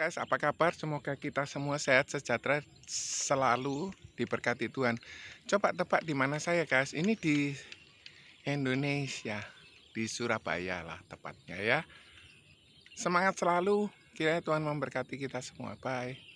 guys, apa kabar? Semoga kita semua sehat, sejahtera, selalu diberkati Tuhan. Coba tebak di mana saya, guys? Ini di Indonesia, di Surabaya lah tepatnya ya. Semangat selalu, kiranya Tuhan memberkati kita semua. Bye.